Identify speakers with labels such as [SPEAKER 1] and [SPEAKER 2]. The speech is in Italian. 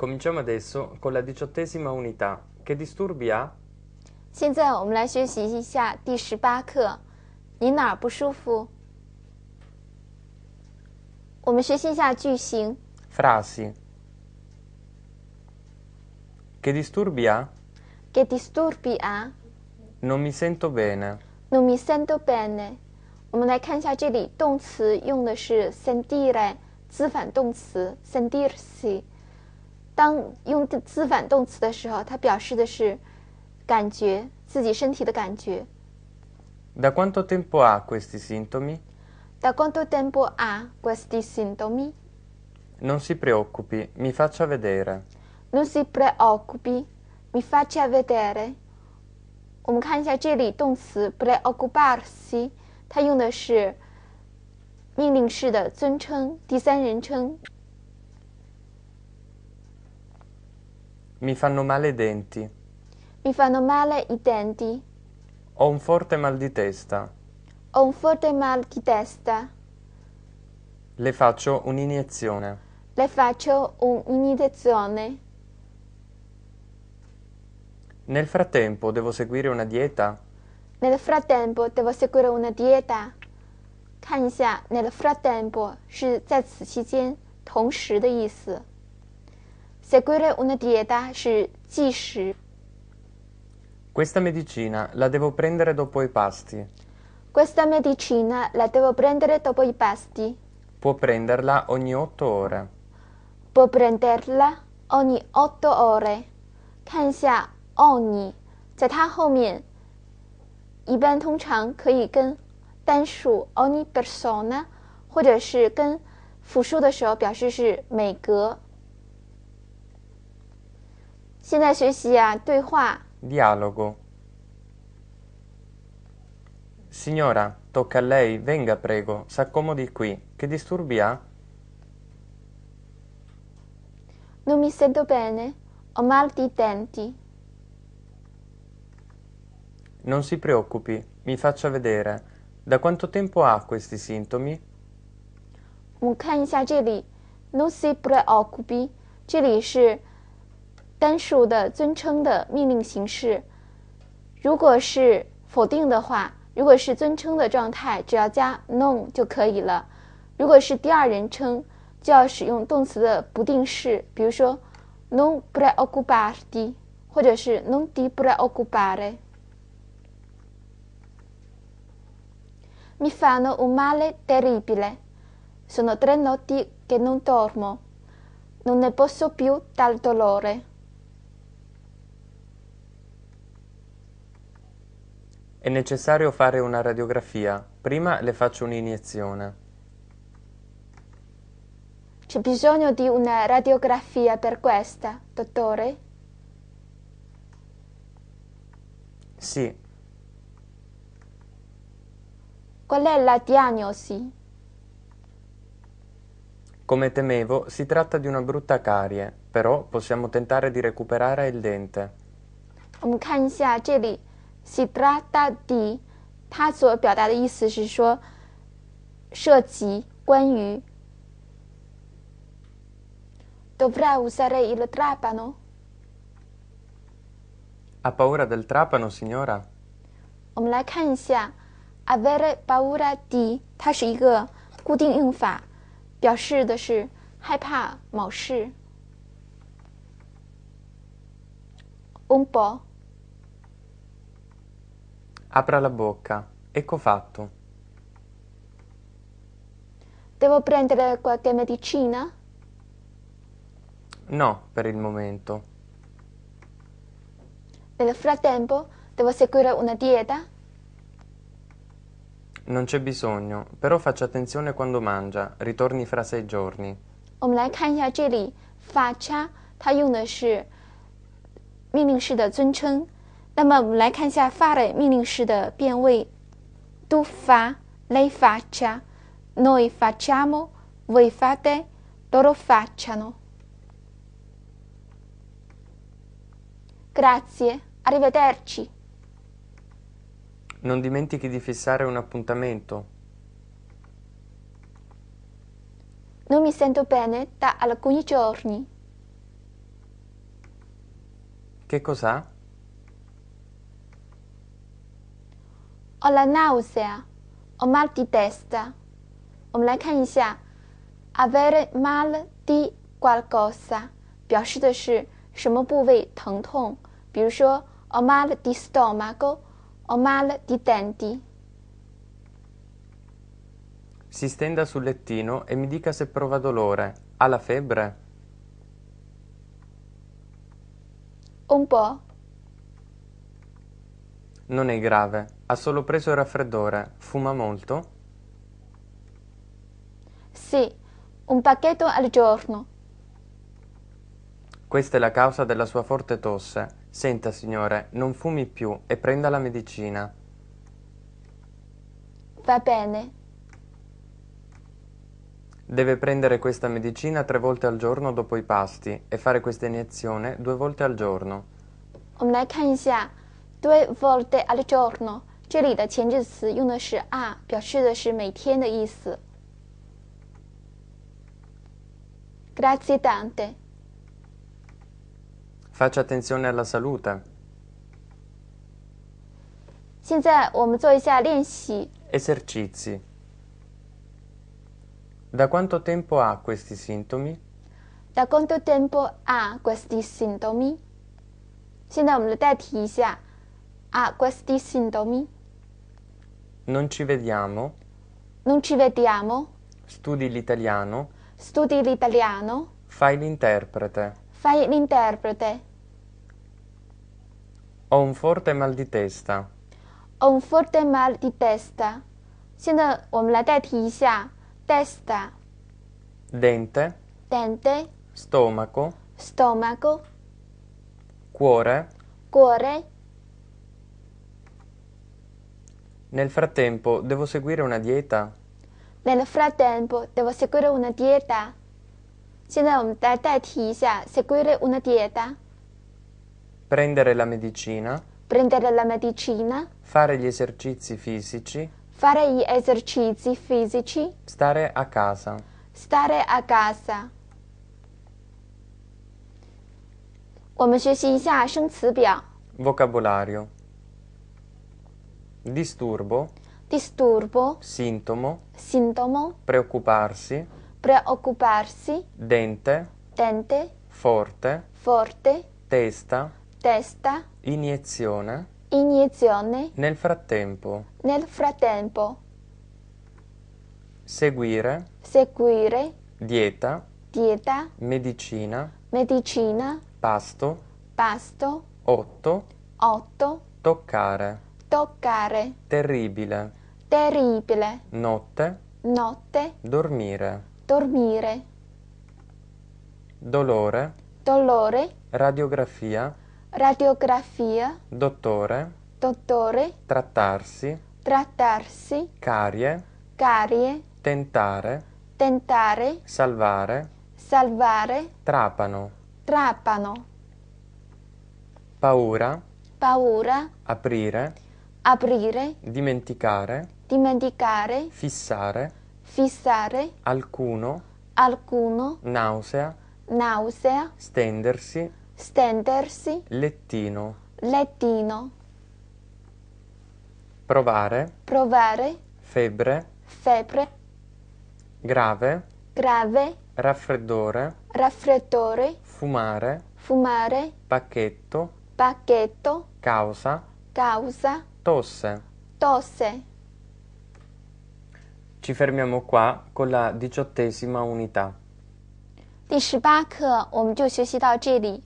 [SPEAKER 1] Cominciamo adesso con la diciottesima unità. Che disturbi ha?
[SPEAKER 2] 现在我们来学习一下第十八课。你哪儿不舒服？我们学习一下句型。
[SPEAKER 1] Frasi. Che disturbi ha?
[SPEAKER 2] Che disturbi ha?
[SPEAKER 1] Non mi sento bene.
[SPEAKER 2] Non mi sento bene. 我们来看一下这里，动词用的是 sentire，资反动词 sentirsi。当用自反动词的时候，它表示的是感觉自己身体的感觉。
[SPEAKER 1] Da quanto tempo ha questi sintomi?
[SPEAKER 2] Da quanto tempo ha questi sintomi?
[SPEAKER 1] Non si preoccupi, mi faccia vedere.
[SPEAKER 2] Non si preoccupi, mi faccia vedere。我们看一下这里动词 preoccuparsi，它用的是命令式的尊称第三人称。
[SPEAKER 1] Mi fanno male i denti.
[SPEAKER 2] Mi fanno male i denti.
[SPEAKER 1] Ho un forte mal di testa.
[SPEAKER 2] Ho un forte mal di testa.
[SPEAKER 1] Le faccio un'iniezione.
[SPEAKER 2] Le faccio un'iniezione.
[SPEAKER 1] Nel frattempo devo seguire una dieta?
[SPEAKER 2] Nel frattempo devo seguire una dieta. 看一下，nel frattempo 是在此期间、同时的意思。Seguire una dieta si ji shi.
[SPEAKER 1] Questa medicina la devo prendere dopo i pasti.
[SPEAKER 2] Questa medicina la devo prendere dopo i pasti.
[SPEAKER 1] Può prenderla ogni otto ore.
[SPEAKER 2] Può prenderla ogni otto ore. ogni. I gen. 看一下 ogni，在它后面，一般通常可以跟单数 ogni persona. gen. Fu shu shu. de de persona，或者是跟复数的时候表示是每隔。现在学习啊，对话。
[SPEAKER 1] Dialogo. Signora, tocca a lei, venga prego, s'accomodi qui. Che disturbi ha?
[SPEAKER 2] Non mi sento bene, ho mal di denti.
[SPEAKER 1] Non si preoccupi, mi faccia vedere. Da quanto tempo ha questi sintomi?
[SPEAKER 2] Non si preoccupi. preoccupi，这里是单数的尊称的命令形式。如果是否定的话，如果是尊称的状态，只要加 non 就可以了。如果是第二人称，就要使用动词的不定式，比如说 non puoi non ti puoi occupare。Mi fanno un male terribile. Sono tre notti che non dormo. Non ne posso più dal dolore.
[SPEAKER 1] È necessario fare una radiografia, prima le faccio un'iniezione.
[SPEAKER 2] C'è bisogno di una radiografia per questa, dottore? Sì. Qual è la diagnosi?
[SPEAKER 1] Come temevo, si tratta di una brutta carie, però possiamo tentare di recuperare il dente.
[SPEAKER 2] 我们看一下这里。s d r a d a d i 它所表达的意思是说，涉及关于。Dovrò usare il trapano？A
[SPEAKER 1] paura del trapano, signora？
[SPEAKER 2] 我们来看一下，avere paura di，它是一个固定用法，表示的是害怕某事。Un po'.
[SPEAKER 1] Apra la bocca. Ecco fatto.
[SPEAKER 2] Devo prendere qualche medicina?
[SPEAKER 1] No, per il momento.
[SPEAKER 2] Nel frattempo devo seguire una dieta?
[SPEAKER 1] Non c'è bisogno, però faccia attenzione quando mangia, ritorni fra sei giorni.
[SPEAKER 2] 我们来看一下这里，法叉它用的是命令式的尊称。那么我们来看一下 fare 命令式的变位：tu fa, lei faccia, noi facciamo, voi fate, loro facciano. Grazie, arrivederci.
[SPEAKER 1] Non dimentichi di fissare un appuntamento.
[SPEAKER 2] Non mi sento bene da alcuni giorni.
[SPEAKER 1] Che cos'ha?
[SPEAKER 2] ho la nausea, ho mal di testa. 我们来看一下，avere mal di qualcosa tong tong, 表示的是什么部位疼痛，比如说 ho mal di stomaco, ho mal di denti.
[SPEAKER 1] Si stenda sul lettino e mi dica se prova dolore. Ha la febbre?
[SPEAKER 2] Un po'.
[SPEAKER 1] Non è grave, ha solo preso il raffreddore. Fuma molto?
[SPEAKER 2] Sì, un pacchetto al giorno.
[SPEAKER 1] Questa è la causa della sua forte tosse. Senta, signore, non fumi più e prenda la medicina.
[SPEAKER 2] Va bene.
[SPEAKER 1] Deve prendere questa medicina tre volte al giorno dopo i pasti e fare questa iniezione due volte al giorno.
[SPEAKER 2] 我们来看一下 due volte al giorno。这里的前置词用的是 a，表示的是每天的意思。Grazie tante.
[SPEAKER 1] Faccia attenzione alla salute.
[SPEAKER 2] 现在我们做一下练习。
[SPEAKER 1] Esercizi. Da quanto tempo ha questi sintomi?
[SPEAKER 2] Da quanto tempo ha questi sintomi? 现在我们来代替一下。ha ah, questi sintomi?
[SPEAKER 1] Non ci vediamo?
[SPEAKER 2] Non ci vediamo?
[SPEAKER 1] Studi l'italiano?
[SPEAKER 2] Studi l'italiano?
[SPEAKER 1] Fai l'interprete?
[SPEAKER 2] Fai l'interprete?
[SPEAKER 1] Ho un forte mal di testa.
[SPEAKER 2] Ho un forte mal di testa. testa.
[SPEAKER 1] Dente.
[SPEAKER 2] Dente.
[SPEAKER 1] Stomaco.
[SPEAKER 2] Stomaco. Cuore. Cuore.
[SPEAKER 1] Nel frattempo devo seguire una dieta?
[SPEAKER 2] Nel frattempo devo seguire una dieta. 现在我们来代替一下 seguire una dieta.
[SPEAKER 1] Prendere la medicina.
[SPEAKER 2] la medicina.
[SPEAKER 1] Fare gli esercizi fisici.
[SPEAKER 2] gli esercizi fisici.
[SPEAKER 1] Stare a casa.
[SPEAKER 2] Stare a casa. 我们学习一下生词表。
[SPEAKER 1] Vocabolario. Disturbo.
[SPEAKER 2] Disturbo.
[SPEAKER 1] Sintomo.
[SPEAKER 2] Sintomo.
[SPEAKER 1] Preoccuparsi.
[SPEAKER 2] Preoccuparsi.
[SPEAKER 1] Dente. Dente. Forte.
[SPEAKER 2] Forte.
[SPEAKER 1] Testa.
[SPEAKER 2] Testa.
[SPEAKER 1] Iniezione.
[SPEAKER 2] Iniezione.
[SPEAKER 1] Nel frattempo.
[SPEAKER 2] Nel frattempo.
[SPEAKER 1] Seguire.
[SPEAKER 2] Seguire.
[SPEAKER 1] Dieta. Dieta. Medicina.
[SPEAKER 2] Medicina.
[SPEAKER 1] Pasto.
[SPEAKER 2] Pasto.
[SPEAKER 1] Otto.
[SPEAKER 2] Otto.
[SPEAKER 1] Toccare
[SPEAKER 2] toccare,
[SPEAKER 1] terribile,
[SPEAKER 2] terribile,
[SPEAKER 1] notte,
[SPEAKER 2] notte,
[SPEAKER 1] dormire,
[SPEAKER 2] dormire,
[SPEAKER 1] dolore,
[SPEAKER 2] dolore,
[SPEAKER 1] radiografia,
[SPEAKER 2] radiografia,
[SPEAKER 1] dottore,
[SPEAKER 2] dottore,
[SPEAKER 1] trattarsi,
[SPEAKER 2] trattarsi,
[SPEAKER 1] carie,
[SPEAKER 2] carie,
[SPEAKER 1] tentare,
[SPEAKER 2] tentare,
[SPEAKER 1] salvare,
[SPEAKER 2] salvare,
[SPEAKER 1] trapano,
[SPEAKER 2] trapano,
[SPEAKER 1] paura,
[SPEAKER 2] paura,
[SPEAKER 1] aprire,
[SPEAKER 2] aprire,
[SPEAKER 1] dimenticare,
[SPEAKER 2] dimenticare,
[SPEAKER 1] fissare,
[SPEAKER 2] fissare,
[SPEAKER 1] alcuno,
[SPEAKER 2] alcuno,
[SPEAKER 1] nausea,
[SPEAKER 2] nausea,
[SPEAKER 1] stendersi,
[SPEAKER 2] stendersi,
[SPEAKER 1] lettino,
[SPEAKER 2] lettino,
[SPEAKER 1] provare,
[SPEAKER 2] provare,
[SPEAKER 1] febbre,
[SPEAKER 2] febbre,
[SPEAKER 1] grave,
[SPEAKER 2] grave,
[SPEAKER 1] raffreddore,
[SPEAKER 2] raffreddore,
[SPEAKER 1] fumare,
[SPEAKER 2] fumare,
[SPEAKER 1] pacchetto,
[SPEAKER 2] pacchetto,
[SPEAKER 1] causa,
[SPEAKER 2] causa, Tosse. Tosse.
[SPEAKER 1] Ci fermiamo qua con la diciottesima unità. Um,
[SPEAKER 2] 第十八课我们就学习到这里。